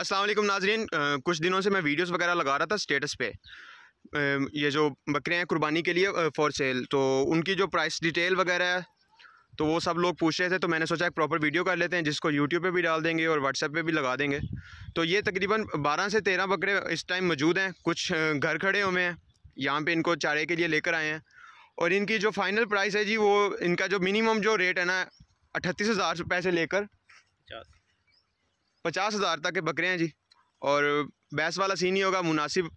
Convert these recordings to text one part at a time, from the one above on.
असलम नाजरीन कुछ दिनों से मैं वीडियोस वगैरह लगा रहा था स्टेटस पे ये जो बकरे हैं कुर्बानी के लिए फॉर सेल तो उनकी जो प्राइस डिटेल वगैरह है तो वो सब लोग पूछ रहे थे तो मैंने सोचा एक प्रॉपर वीडियो कर लेते हैं जिसको यूट्यूब पे भी डाल देंगे और व्हाट्सएप पे भी लगा देंगे तो ये तकरीबन बारह से तेरह बकरे इस टाइम मौजूद हैं कुछ घर खड़े हुए हैं यहाँ पर इनको चारे के लिए लेकर आए हैं और इनकी जो फाइनल प्राइस है जी वो इनका जो मिनिमम जो रेट है ना अठतीस हज़ार पैसे लेकर पचास हज़ार तक के बकरे हैं जी और भैंस वाला सीन ही होगा मुनासिब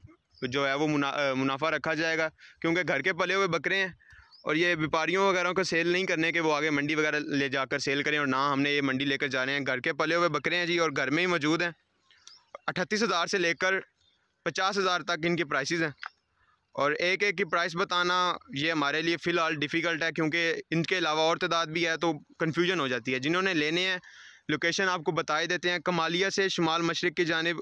जो है वो मुना मुनाफा रखा जाएगा क्योंकि घर के पले हुए बकरे हैं और ये व्यापारियों वगैरह को सेल नहीं करने के वो आगे मंडी वगैरह ले जाकर सेल करें और ना हमने ये मंडी लेकर जा रहे हैं घर के पले हुए बकरे हैं जी और घर में ही मौजूद हैं अठतीस हज़ार से लेकर पचास हज़ार तक इनकी प्राइसेस हैं और एक एक की प्राइस बताना ये हमारे लिए फ़िलहाल डिफ़िकल्ट है क्योंकि इनके अलावा और तादाद भी है तो कन्फ्यूजन हो जाती है जिन्होंने लेने हैं लोकेशन आपको बता ही देते हैं कमालिया से शुमाल मशरक की जानब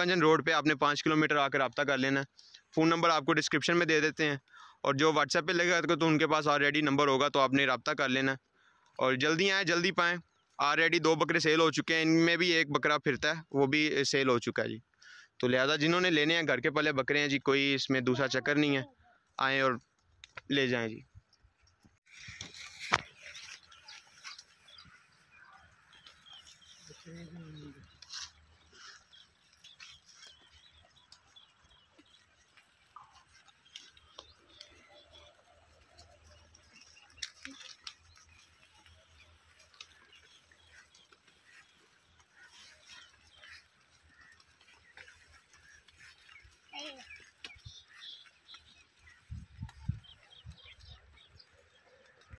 कंजन रोड पर आपने पाँच किलोमीटर आकर रबता कर लेना है फ़ोन नंबर आपको डिस्क्रिप्शन में दे देते हैं और जो व्हाट्सएप पर लगेगा तो, उनके पास ऑलरेडी नंबर होगा तो आपने रबता कर लेना है और जल्दी आएँ जल्दी पाएँ ऑलरेडी दो बकरे सेल हो चुके हैं इनमें भी एक बकरा फिरता है वो भी सेल हो चुका है जी तो लिहाजा जिन्होंने लेने हैं घर के पले बकरे हैं जी कोई इसमें दूसरा चक्कर नहीं है आएँ और ले जाएँ जी 嗯。